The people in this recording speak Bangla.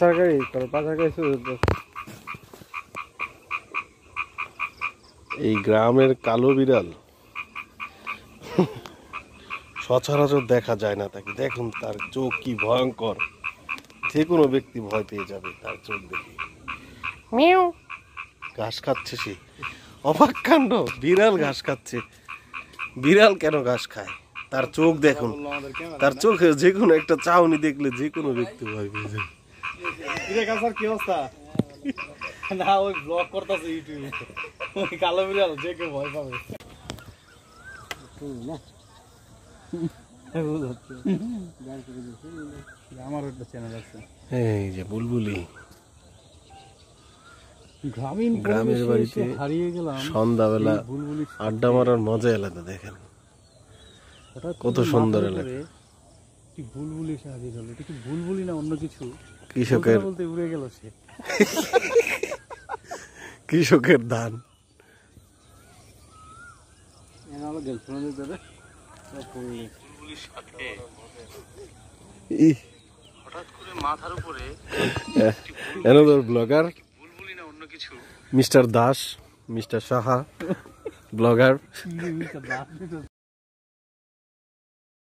পাচারকারী করে পাচারকারী এই গ্রামের কালো বিড়াল সচরাচর দেখা যায় না তাকে দেখুন তার চোখ কি ভয়ঙ্কর যে কোনো ব্যক্তি ভয় পেয়ে যাবে তার চোখ দেখে মিউ ঘাস খাচ্ছে সে অবাক কাণ্ড বিড়াল ঘাস খাচ্ছে বিড়াল কেন ঘাস খায় তার চোখ দেখুন তার চোখে যে কোনো একটা চাউনি দেখলে যে কোনো ব্যক্তি ভয় পেয়ে যাবে কি অবস্থা না ওই ব্লগ করতেছে ইউটিউবে ওই কালো বিড়াল যে কেউ ভয় পাবে হ্যাঁ, গ্রামীণ গ্রামের বাড়িতে হারিয়ে গেলাম সন্ধ্যাবেলা আড্ডা মারার মজা আলাদা দেখেন কত সুন্দর এলাকা বুলবুলি সাহায্য হলো বুলবুলি না অন্য কিছু কৃষকের বলতে উড়ে গেল সে কৃষকের ধান blogger mister Das mister Saha blogger